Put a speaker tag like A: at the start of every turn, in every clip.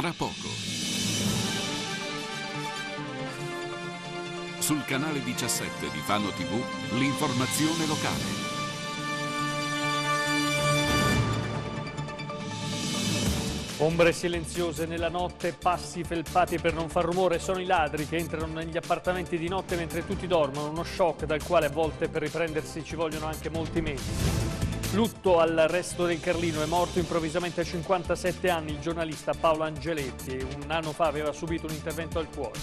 A: tra poco. Sul canale 17 di Fano TV, l'informazione locale.
B: Ombre silenziose nella notte, passi felpati per non far rumore, sono i ladri che entrano negli appartamenti di notte mentre tutti dormono, uno shock dal quale a volte per riprendersi ci vogliono anche molti mesi. Lutto al resto del Carlino, è morto improvvisamente a 57 anni il giornalista Paolo Angeletti, un anno fa aveva subito un intervento al cuore.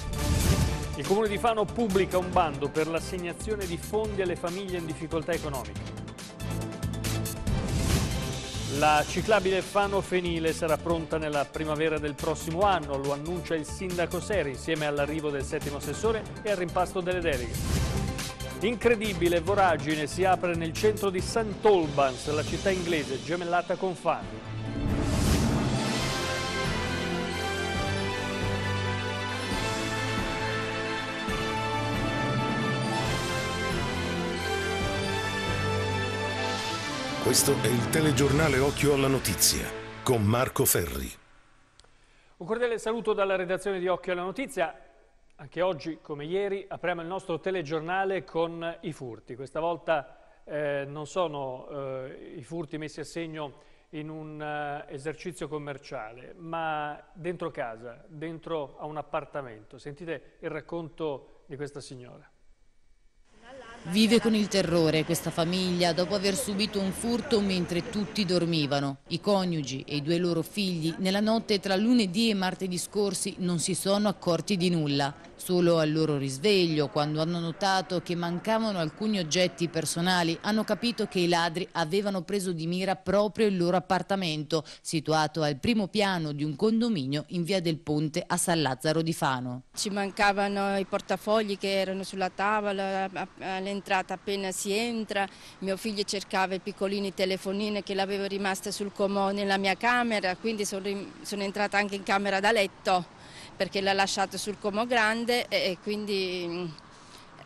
B: Il comune di Fano pubblica un bando per l'assegnazione di fondi alle famiglie in difficoltà economiche. La ciclabile Fano Fenile sarà pronta nella primavera del prossimo anno, lo annuncia il sindaco Seri insieme all'arrivo del settimo assessore e al rimpasto delle deleghe. Incredibile voragine si apre nel centro di St. Albans, la città inglese gemellata con Fanny.
A: Questo è il telegiornale Occhio alla Notizia con Marco Ferri.
B: Un cordiale saluto dalla redazione di Occhio alla Notizia. Anche oggi, come ieri, apriamo il nostro telegiornale con i furti. Questa volta eh, non sono eh, i furti messi a segno in un eh, esercizio commerciale, ma dentro casa, dentro a un appartamento. Sentite il racconto di questa signora.
C: Vive con il terrore questa famiglia dopo aver subito un furto mentre tutti dormivano. I coniugi e i due loro figli nella notte tra lunedì e martedì scorsi non si sono accorti di nulla. Solo al loro risveglio, quando hanno notato che mancavano alcuni oggetti personali, hanno capito che i ladri avevano preso di mira proprio il loro appartamento, situato al primo piano di un condominio in via del Ponte a San Lazzaro di Fano.
D: Ci mancavano i portafogli che erano sulla tavola, entrata, appena si entra, mio figlio cercava i piccolini telefonini che l'avevo rimasta sul comò nella mia camera, quindi sono, sono, entrata anche in camera da letto perché l'ha lasciato sul comò grande e, e quindi mm,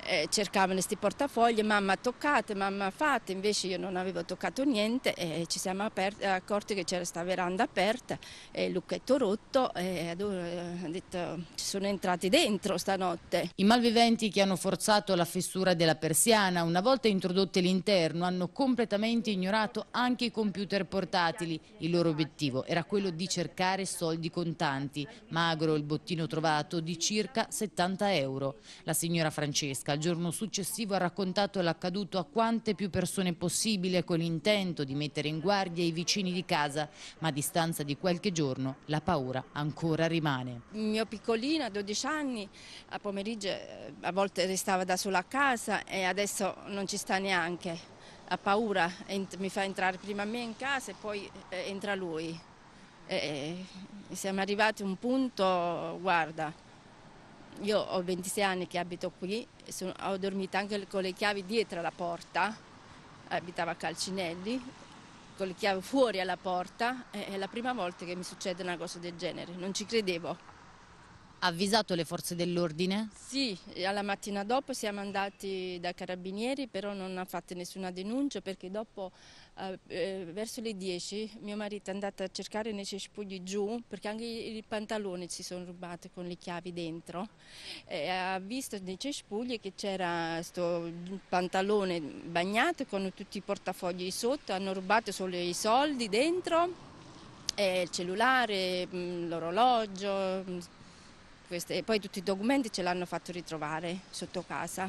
D: eh, cercavano questi portafogli, mamma toccate, mamma fate, invece io non avevo toccato niente e ci siamo aperti, accorti che c'era sta veranda aperta e il lucchetto rotto e ho eh, detto ci sono entrati dentro stanotte. I malviventi che hanno
C: forzato la fessura della persiana, una volta introdotte l'interno, hanno completamente ignorato anche i computer portatili. Il loro obiettivo era quello di cercare soldi contanti, magro il bottino trovato di circa 70 euro. La signora Francesca il giorno successivo ha raccontato l'accaduto a quante più persone possibile con l'intento di mettere in guardia i vicini di casa, ma a distanza di qualche giorno la paura ancora rimane.
D: Il mio piccolino a 12 anni a pomeriggio eh, a volte restava da sola a casa e adesso non ci sta neanche. Ha paura, mi fa entrare prima me in casa e poi eh, entra lui. E siamo arrivati a un punto, guarda, io ho 26 anni che abito qui, sono, ho dormito anche con le chiavi dietro la porta, abitava a Calcinelli, con le chiavi fuori alla porta, è la prima volta che mi succede una cosa del genere, non ci credevo
C: avvisato le forze dell'ordine?
D: Sì, alla mattina dopo siamo andati da carabinieri, però non ha fatto nessuna denuncia perché dopo eh, eh verso le 10 mio marito è andato a cercare nei cespugli giù perché anche i pantaloni si sono rubati con le chiavi dentro e ha visto nei cespugli che c'era questo pantalone bagnato con tutti i portafogli sotto, hanno rubato solo i soldi dentro il cellulare, mm, l'orologio, queste, poi tutti i documenti ce l'hanno fatto ritrovare sotto casa.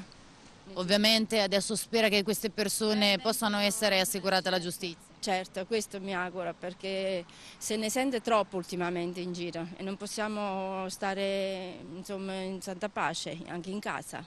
D: Ovviamente adesso spera che queste persone possano essere assicurate alla giustizia. Certo, questo mi auguro perché se ne sente troppo ultimamente in giro e non possiamo stare insomma, in santa pace anche in casa.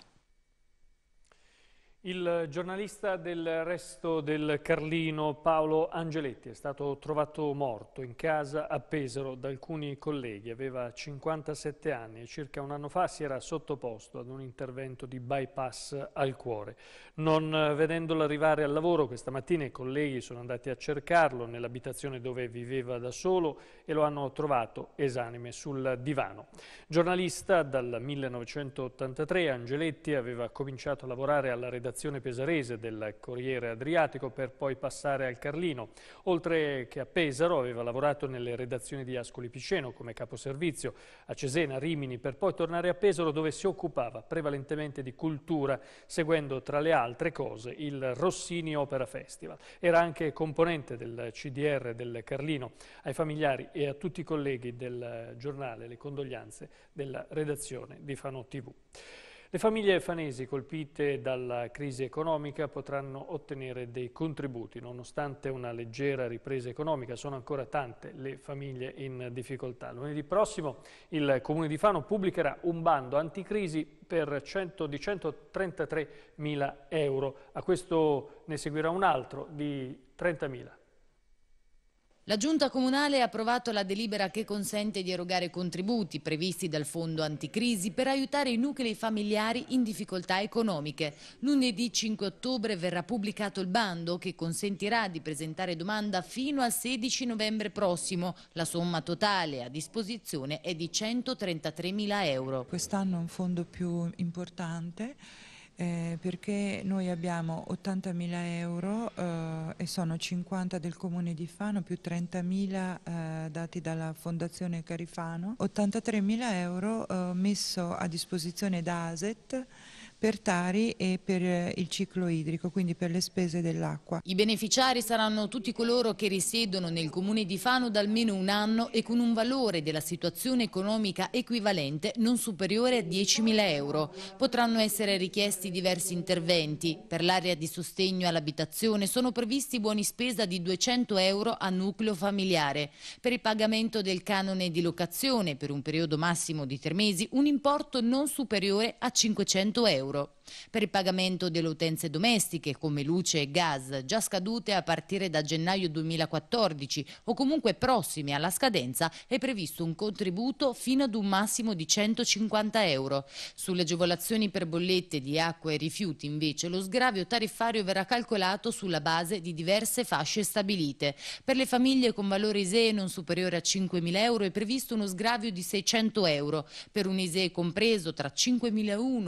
B: Il giornalista del resto del Carlino Paolo Angeletti è stato trovato morto in casa a Pesaro da alcuni colleghi, aveva 57 anni e circa un anno fa si era sottoposto ad un intervento di bypass al cuore. Non eh, vedendolo arrivare al lavoro questa mattina i colleghi sono andati a cercarlo nell'abitazione dove viveva da solo e lo hanno trovato esanime sul divano. Giornalista dal 1983 Angeletti aveva cominciato a lavorare alla redazione stazione pesarese del Corriere Adriatico per poi passare al Carlino. Oltre che a Pesaro aveva lavorato nelle redazioni di Ascoli Piceno come caposervizio, a Cesena, Rimini, per poi tornare a Pesaro dove si occupava prevalentemente di cultura, seguendo tra le altre cose il Rossini Opera Festival. Era anche componente del CDR del Carlino. Ai familiari e a tutti i colleghi del giornale le condoglianze della redazione di Fano TV. Le famiglie fanesi colpite dalla crisi economica potranno ottenere dei contributi. Nonostante una leggera ripresa economica, sono ancora tante le famiglie in difficoltà. Lunedì prossimo il Comune di Fano pubblicherà un bando anticrisi per 100, di 133 mila euro. A questo ne seguirà un altro di 30 mila.
C: La Giunta Comunale ha approvato la delibera che consente di erogare contributi previsti dal Fondo Anticrisi per aiutare i nuclei familiari in difficoltà economiche. Lunedì 5 ottobre verrà pubblicato il bando che consentirà di presentare domanda fino al 16 novembre prossimo. La somma totale a disposizione
E: è di 133.000 euro. Quest'anno è un fondo più importante eh, perché noi abbiamo 80.000 euro eh, e sono 50 del comune di Fano più 30.000 eh, dati dalla fondazione Carifano, 83.000 euro eh, messo a disposizione da ASET per Tari e per eh, il ciclo idrico, quindi per le spese dell'acqua.
C: I beneficiari saranno tutti coloro che risiedono nel comune di Fano da almeno un anno e con un valore della situazione economica equivalente non superiore a 10.000 euro. Potranno essere richiesti diversi interventi. Per l'area di sostegno all'abitazione sono previsti buoni spesa di 200 euro a nucleo familiare. Per il pagamento del canone di locazione per un periodo massimo di tre mesi un importo non superiore a 500 euro. euro per il pagamento delle utenze domestiche come luce e gas già scadute a partire da gennaio 2014 o comunque prossime alla scadenza è previsto un contributo fino ad un massimo di 150 euro. Sulle agevolazioni per bollette di acqua e rifiuti invece lo sgravio tariffario verrà calcolato sulla base di diverse fasce stabilite. Per le famiglie con valore ISEE non superiore a 5.000 euro è previsto uno sgravio di 600 euro, per un ISEE compreso tra 5.001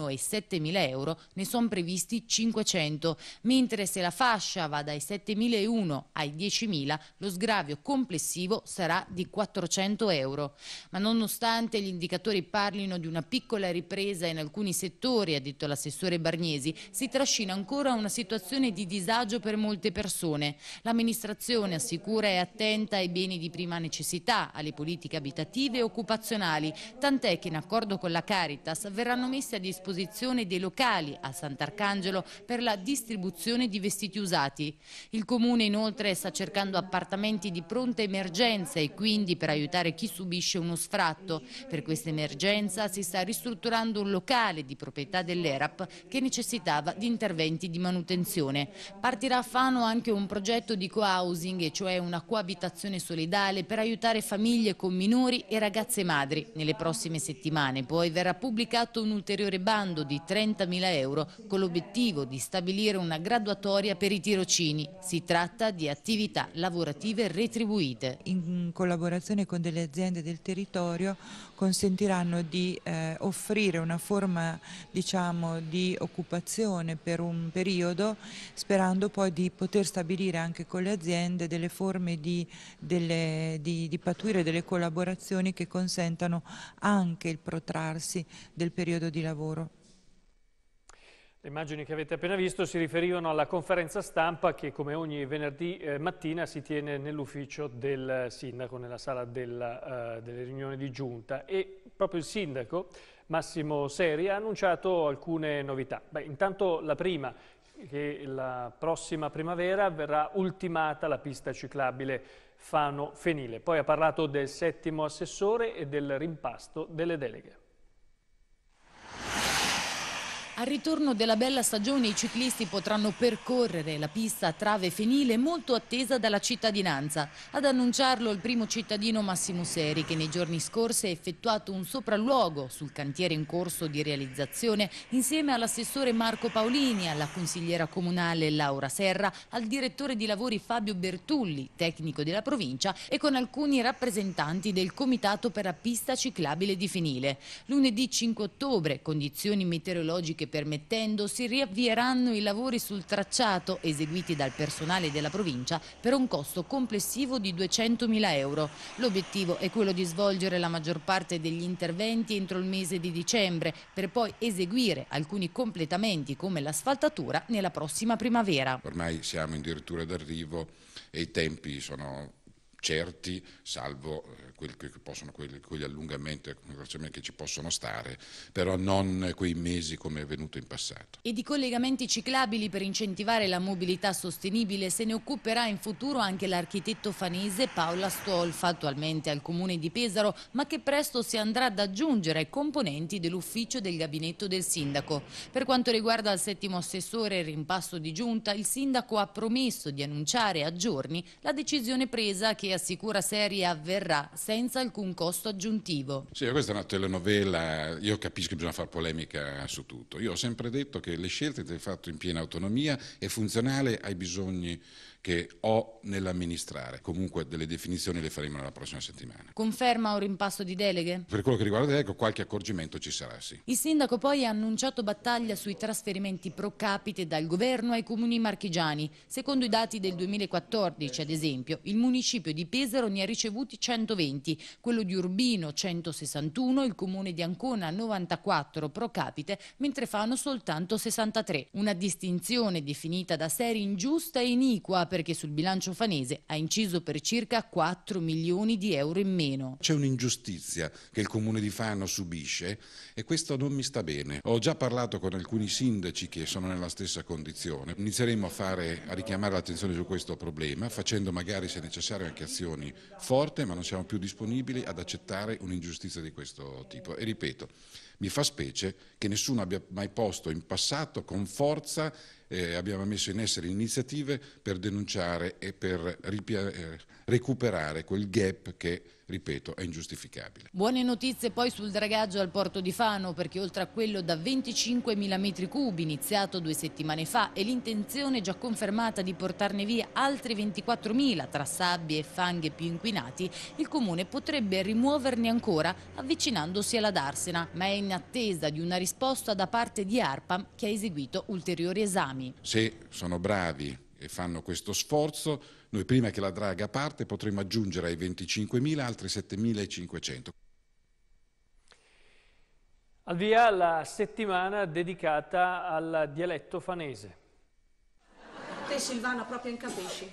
C: e 7.000 euro euro ne sono previsti 500, mentre se la fascia va dai 7.001 ai 10.000 lo sgravio complessivo sarà di 400 euro. Ma nonostante gli indicatori parlino di una piccola ripresa in alcuni settori, ha detto l'assessore Barniesi, si trascina ancora una situazione di disagio per molte persone. L'amministrazione assicura è attenta ai beni di prima necessità, alle politiche abitative e occupazionali, tant'è che in accordo con la Caritas verranno messe a disposizione dei locali locali a Sant'Arcangelo per la distribuzione di vestiti usati. Il comune inoltre sta cercando appartamenti di pronta emergenza e quindi per aiutare chi subisce uno sfratto. Per questa emergenza si sta ristrutturando un locale di proprietà dell'ERAP che necessitava di interventi di manutenzione. Partirà a Fano anche un progetto di co-housing, cioè una coabitazione solidale per aiutare famiglie con minori e ragazze madri. Nelle prossime settimane poi verrà pubblicato un ulteriore bando di 30.000 euro con l'obiettivo di stabilire una graduatoria per i tirocini. Si tratta di attività
E: lavorative retribuite. In collaborazione con delle aziende del territorio consentiranno di eh, offrire una forma diciamo, di occupazione per un periodo sperando poi di poter stabilire anche con le aziende delle forme di, delle, di, di pattuire delle collaborazioni che consentano anche il protrarsi del periodo di lavoro.
B: Le immagini che avete appena visto si riferivano alla conferenza stampa che come ogni venerdì eh, mattina si tiene nell'ufficio del sindaco, nella sala della, uh, eh, delle riunioni di giunta e proprio il sindaco Massimo Seri ha annunciato alcune novità. Beh, intanto la prima che la prossima primavera verrà ultimata la pista ciclabile Fano-Fenile. Poi ha parlato del settimo assessore e del rimpasto delle deleghe.
C: Al ritorno della bella stagione i ciclisti potranno percorrere la pista a trave fenile molto attesa dalla cittadinanza. Ad annunciarlo il primo cittadino Massimo Seri che nei giorni scorsi ha effettuato un sopralluogo sul cantiere in corso di realizzazione insieme all'assessore Marco Paolini, alla consigliera comunale Laura Serra, al direttore di lavori Fabio Bertulli, tecnico della provincia e con alcuni rappresentanti del Comitato per la pista ciclabile di Fenile. Lunedì 5 ottobre, condizioni meteorologiche che permettendo si riavvieranno i lavori sul tracciato eseguiti dal personale della provincia per un costo complessivo di 200.000 euro. L'obiettivo è quello di svolgere la maggior parte degli interventi entro il mese di dicembre per poi eseguire alcuni completamenti come l'asfaltatura nella prossima primavera.
A: Ormai siamo in dirittura d'arrivo e i tempi sono certi, salvo eh, quelli che possono, quelli, quegli allungamenti che ci possono stare, però non quei mesi come è avvenuto in passato.
C: E di collegamenti ciclabili per incentivare la mobilità sostenibile se ne occuperà in futuro anche l'architetto fanese Paola Stolfa, attualmente al comune di Pesaro, ma che presto si andrà ad aggiungere ai componenti dell'ufficio del gabinetto del sindaco. Per quanto riguarda il settimo assessore e il rimpasto di giunta, il sindaco ha promesso di annunciare a giorni la decisione presa che assicura serie avverrà senza alcun costo aggiuntivo.
A: Sì, questa è una telenovela, io capisco che bisogna fare polemica su tutto. Io ho sempre detto che le scelte che hai fatto in piena autonomia e funzionale ai bisogni che ho nell'amministrare. Comunque delle definizioni le faremo nella prossima settimana.
C: Conferma o rimpasto di deleghe?
A: Per quello che riguarda deleghe qualche accorgimento ci sarà, sì.
C: Il sindaco poi ha annunciato battaglia sui trasferimenti pro capite dal governo ai comuni marchigiani. Secondo i dati del 2014, ad esempio, il municipio di Pesaro ne ha ricevuti 120, quello di Urbino 161, il comune di Ancona 94 pro capite, mentre fanno soltanto 63. Una distinzione definita da serie ingiusta e iniqua perché sul bilancio fanese ha inciso per circa 4 milioni di euro in meno.
A: C'è un'ingiustizia che il comune di Fano subisce e questo non mi sta bene. Ho già parlato con alcuni sindaci che sono nella stessa condizione. Inizieremo a, fare, a richiamare l'attenzione su questo problema facendo magari se necessario anche azioni forti ma non siamo più disponibili ad accettare un'ingiustizia di questo tipo. E ripeto, mi fa specie che nessuno abbia mai posto in passato con forza eh, abbiamo messo in essere iniziative per denunciare e per eh, recuperare quel gap che ripeto, è ingiustificabile.
C: Buone notizie poi sul dragaggio al porto di Fano, perché oltre a quello da 25.000 metri cubi iniziato due settimane fa e l'intenzione già confermata di portarne via altri 24.000 tra sabbie e fanghe più inquinati, il Comune potrebbe rimuoverne ancora avvicinandosi alla Darsena, ma è in attesa di una risposta da parte di ARPAM che ha eseguito ulteriori esami.
A: Se sono bravi e fanno questo sforzo, noi prima che la draga parte potremo aggiungere ai 25.000 altri 7.500.
B: Al via la settimana dedicata al dialetto fanese.
D: Te Silvana proprio incapisci.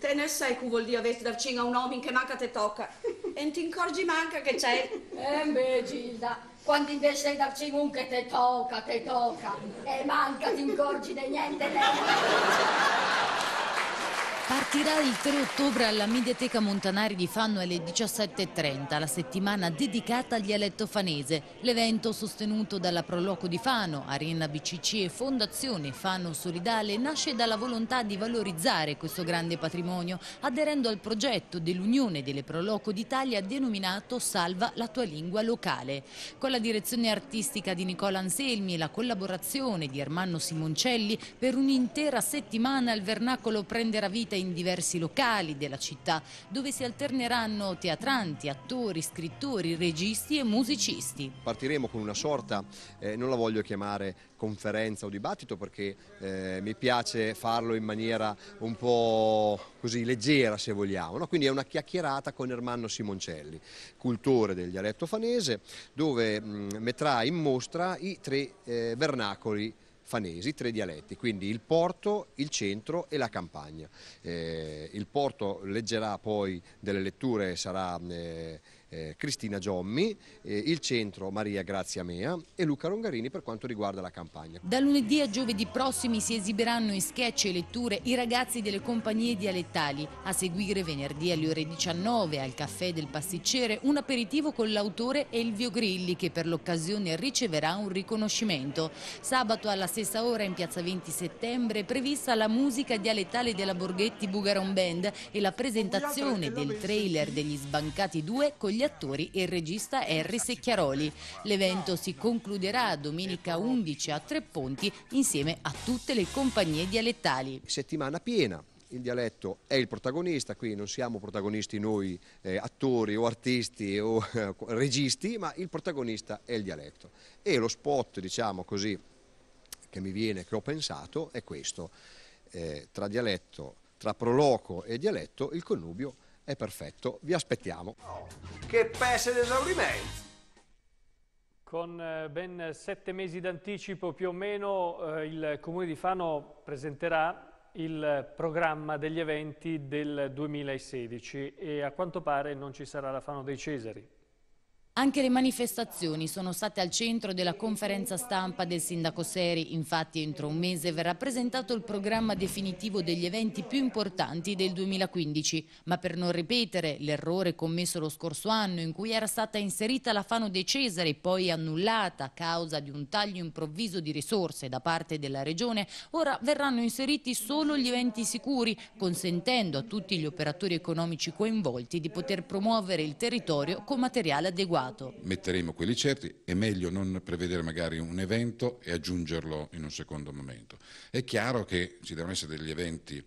D: Te ne sai che vuol dire avere darcina a un uomo che manca te tocca. E non ti incorgi manca che c'è. Eh beh Gilda, quando invece di darci un che te tocca, te tocca, e manca, ti incorgi di niente. Lei.
F: Partirà
C: il 3 ottobre alla Mediateca Montanari di Fanno alle 17.30, la settimana dedicata al dialetto fanese. L'evento sostenuto dalla Proloco di Fano, Arena BCC e Fondazione Fano Solidale nasce dalla volontà di valorizzare questo grande patrimonio aderendo al progetto dell'Unione delle Proloco d'Italia denominato Salva la tua lingua locale. Con la direzione artistica di Nicola Anselmi e la collaborazione di Ermanno Simoncelli per un'intera settimana il vernacolo prenderà vita serate in diversi locali della città dove si alterneranno teatranti, attori, scrittori, registi e musicisti.
G: Partiremo con una sorta, eh, non la voglio chiamare conferenza o dibattito perché eh, mi piace farlo in maniera un po' così leggera se vogliamo, no? quindi è una chiacchierata con Ermanno Simoncelli, cultore del dialetto fanese, dove mh, mm, metterà in mostra i tre eh, vernacoli fanesi, tre dialetti, quindi il porto, il centro e la campagna. Eh, il porto leggerà poi delle letture, sarà... Eh, eh, Cristina Giommi, eh, il centro Maria Grazia Mea e Luca Rongarini per quanto riguarda la campagna.
C: Da lunedì a giovedì prossimi si esibiranno in sketch e letture i ragazzi delle compagnie dialettali. A seguire venerdì alle ore 19 al caffè del pasticcere un aperitivo con l'autore Elvio Grilli che per l'occasione riceverà un riconoscimento. Sabato alla stessa ora in piazza 20 settembre è prevista la musica dialettale della Borghetti Bugaron Band e la presentazione del trailer degli Sbancati 2 con gli attori e il regista Harry Secchiaroli. L'evento si concluderà domenica 11 a Tre Ponti insieme a tutte le compagnie dialettali. Settimana piena,
G: il dialetto è il protagonista, qui non siamo protagonisti noi eh, attori o artisti o eh, registi, ma il protagonista è il dialetto. E lo spot, diciamo così, che mi viene, che ho pensato, è questo. Eh, tra dialetto, tra proloco e dialetto, il connubio è perfetto. Vi aspettiamo.
B: che pesse d'esaurimento! Con eh, ben sette mesi d'anticipo più o meno eh, il Comune di Fano presenterà il programma degli eventi del 2016 e a quanto pare non ci sarà la Fano dei Cesari.
C: Anche le manifestazioni sono state al centro della conferenza stampa del sindaco Seri, infatti entro un mese verrà presentato il programma definitivo degli eventi più importanti del 2015, ma per non ripetere l'errore commesso lo scorso anno in cui era stata inserita la Fano dei Cesari, poi annullata a causa di un taglio improvviso di risorse da parte della regione, ora verranno inseriti solo gli eventi sicuri, consentendo a tutti gli operatori economici coinvolti di poter promuovere il territorio con materiale adeguato privato.
A: Metteremo quelli certi, è meglio non prevedere magari un evento e aggiungerlo in un secondo momento. È chiaro che ci devono essere degli eventi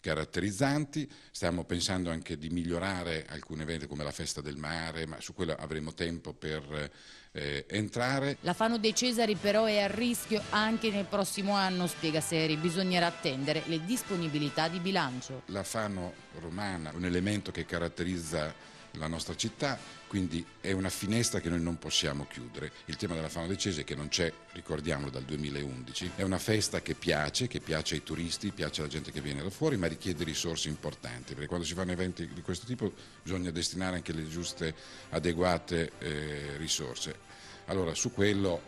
A: caratterizzanti, stiamo pensando anche di migliorare alcuni eventi come la festa del mare, ma su quello avremo tempo per eh, entrare.
C: La Fano dei Cesari però è a rischio anche nel prossimo anno, spiega Seri, bisognerà attendere le disponibilità di bilancio.
A: La Fano romana è un elemento che caratterizza la nostra città, quindi è una finestra che noi non possiamo chiudere. Il tema della fauna decese che non c'è, ricordiamolo, dal 2011, è una festa che piace, che piace ai turisti, piace alla gente che viene da fuori, ma richiede risorse importanti, perché quando si fanno eventi di questo tipo bisogna destinare anche le giuste, adeguate eh, risorse. Allora su quello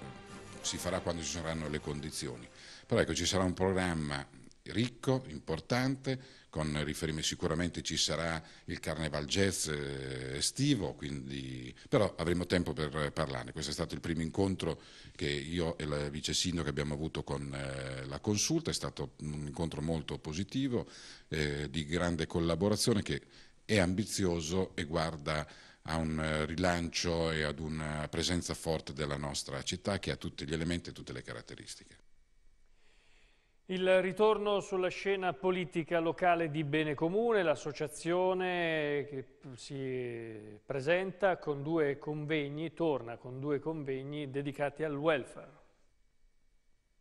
A: si farà quando ci saranno le condizioni. Però ecco, ci sarà un programma ricco, importante, con riferimento sicuramente ci sarà il carneval jazz eh, estivo, quindi, però avremo tempo per parlarne. Questo è stato il primo incontro che io e il vice sindaco abbiamo avuto con eh, la consulta, è stato un incontro molto positivo, eh, di grande collaborazione che è ambizioso e guarda a un rilancio e ad una presenza forte della nostra città che ha tutti gli elementi e tutte le caratteristiche.
B: Il ritorno sulla scena politica locale di Bene Comune, l'associazione che si presenta con due convegni, torna con due convegni dedicati al welfare.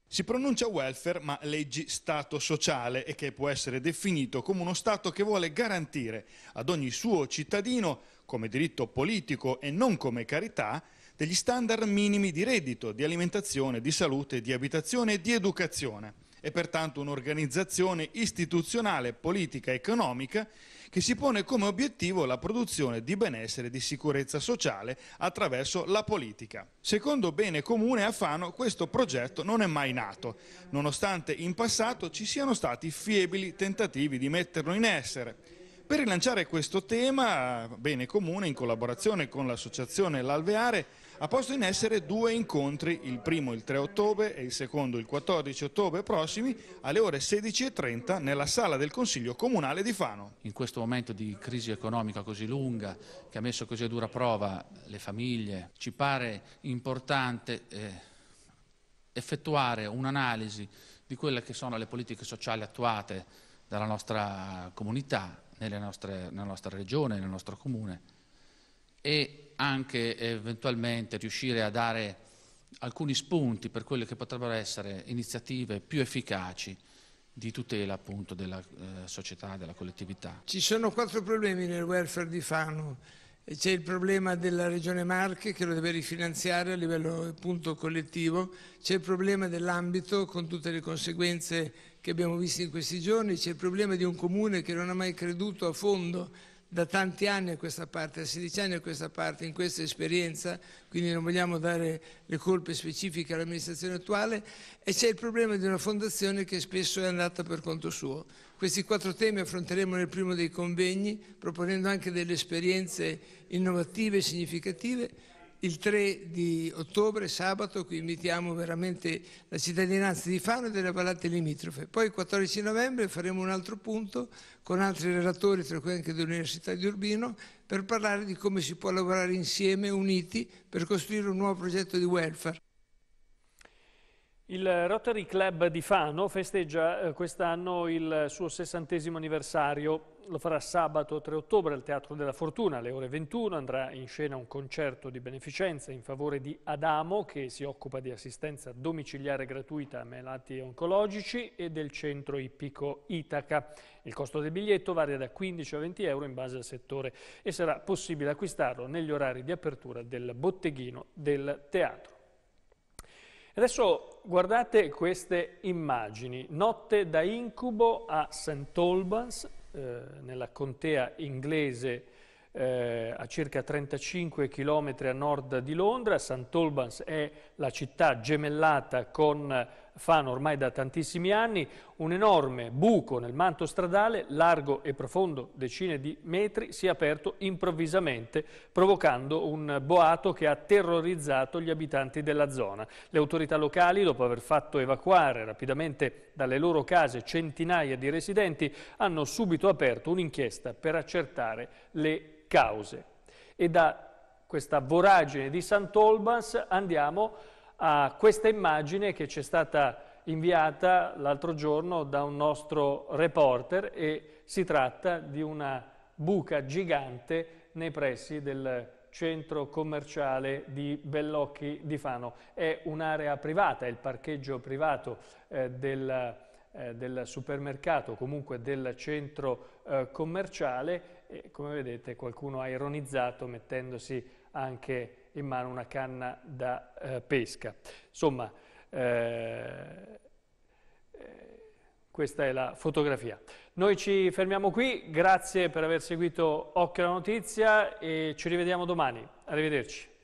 B: Si pronuncia welfare ma leggi Stato sociale e che può essere definito come uno Stato che vuole garantire ad ogni suo cittadino, come diritto politico e non come carità, degli standard minimi di reddito, di alimentazione, di salute, di abitazione e di educazione. È pertanto un'organizzazione istituzionale, politica, economica che si pone come obiettivo la produzione di benessere e di sicurezza sociale attraverso la politica. Secondo Bene Comune a Fano questo progetto non è mai nato, nonostante in passato ci siano stati fiebili tentativi di metterlo in essere. Per rilanciare questo tema, Bene Comune, in collaborazione con l'associazione L'Alveare, ha posto in essere due incontri, il primo il 3 ottobre e il secondo il 14 ottobre prossimi alle ore 16.30 nella sala del Consiglio Comunale di Fano. In questo momento di crisi economica così lunga, che ha messo così a dura prova le famiglie, ci pare importante eh, effettuare un'analisi di quelle che sono le politiche sociali attuate dalla nostra comunità, nostre, nella nostra regione, nel nostro comune e anche eventualmente riuscire a dare alcuni spunti per quelle che potrebbero essere iniziative più efficaci di tutela appunto della eh, società, della collettività.
F: Ci sono quattro problemi nel welfare di Fano. C'è il problema della Regione Marche che lo deve rifinanziare a livello appunto, collettivo, c'è il problema dell'ambito con tutte le conseguenze che abbiamo visto in questi giorni, c'è il problema di un comune che non ha mai creduto a fondo da tanti anni a questa parte, da 16 anni a questa parte, in questa esperienza, quindi non vogliamo dare le colpe specifiche all'amministrazione attuale, e c'è il problema di una fondazione che spesso è andata per conto suo. Questi quattro temi affronteremo nel primo dei convegni, proponendo anche delle esperienze innovative e significative, il 3 di ottobre, sabato, qui invitiamo veramente la cittadinanza di Fano e delle vallate limitrofe. Poi il 14 novembre faremo un altro punto con altri relatori, tra cui anche dell'Università di Urbino, per parlare di come si può lavorare insieme, uniti, per costruire un nuovo progetto di welfare. Il Rotary Club di
B: Fano festeggia eh, quest'anno il suo sessantesimo anniversario. Lo farà sabato 3 ottobre al Teatro della Fortuna alle ore 21. Andrà in scena un concerto di beneficenza in favore di Adamo che si occupa di assistenza domiciliare gratuita a malati oncologici e del centro ippico Itaca. Il costo del biglietto varia da 15 a 20 euro in base al settore e sarà possibile acquistarlo negli orari di apertura del botteghino del teatro. Adesso guardate queste immagini, notte da incubo a St. Albans, eh, nella contea inglese eh, a circa 35 km a nord di Londra. St. Albans è la città gemellata con fanno ormai da tantissimi anni un enorme buco nel manto stradale, largo e profondo decine di metri, si è aperto improvvisamente provocando un boato che ha terrorizzato gli abitanti della zona. Le autorità locali, dopo aver fatto evacuare rapidamente dalle loro case centinaia di residenti, hanno subito aperto un'inchiesta per accertare le cause. E da questa voragine di Sant'Olbans andiamo a a questa immagine che ci è stata inviata l'altro giorno da un nostro reporter e si tratta di una buca gigante nei pressi del centro commerciale di Bellocchi di Fano. È un'area privata, è il parcheggio privato eh, del, eh, del, supermercato, comunque del centro eh, commerciale e come vedete qualcuno ha ironizzato mettendosi anche in mano una canna da eh, pesca. Insomma, eh, eh, questa è la fotografia. Noi ci fermiamo qui, grazie per aver seguito Occhio alla Notizia e ci rivediamo domani. Arrivederci.